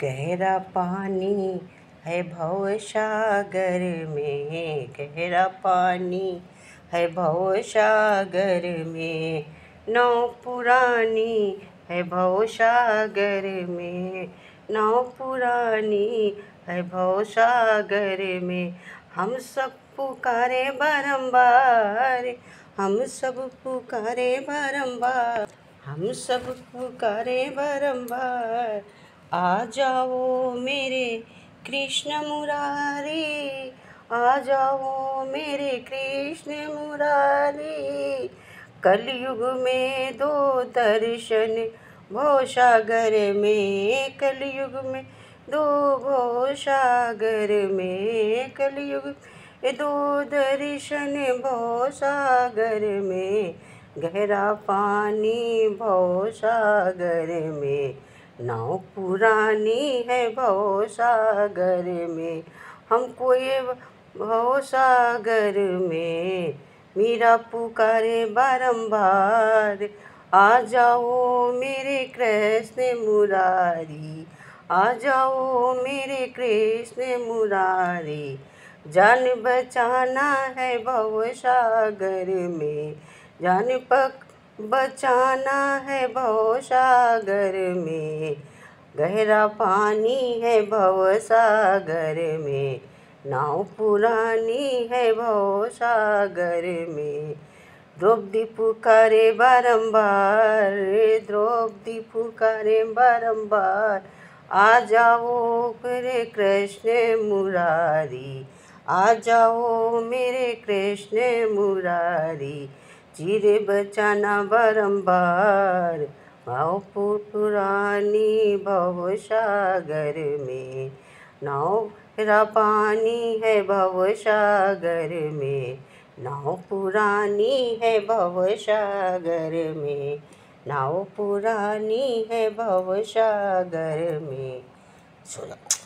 गहरा पानी है भव सागर में गहरा पानी है भव सागर में नौ पुरानी है भव सागर में नौ पुरानी है भव सागर में हम सब पुकारे बारंबार हम सब पुकारे बारंबार हम सब पुकारे बारंबार आ जाओ मेरे कृष्ण मुरारी आ जाओ मेरे कृष्ण मुरारी कलयुग में दो दर्शन भोसागर में कलयुग में दो भोसागर में कलयुग दो दर्शन भोसागर में गहरा पानी भोसागर में नाव पुरानी है भव सागर में हमको ये भव सागर में मेरा पुकारे बारंबार आ जाओ मेरे कृष्ण मुरारी आ जाओ मेरे कृष्ण मुरारी जान बचाना है भव सागर में जान पक बचाना है भवसागर में गहरा पानी है भवसागर में नाव पुरानी है भवसागर में द्रौपदी पुकारे बारंबार द्रौपदी पुकारे बारंबार आ जाओ मेरे कृष्ण मुरारी आ जाओ मेरे कृष्ण मुरारी चिरे बचाना बारम्बार भाव पुरानी भव सागर में नाव रा पानी है भव सागर में नाव पुरानी है भव सागर में नाव पुरानी है भव सागर में सुना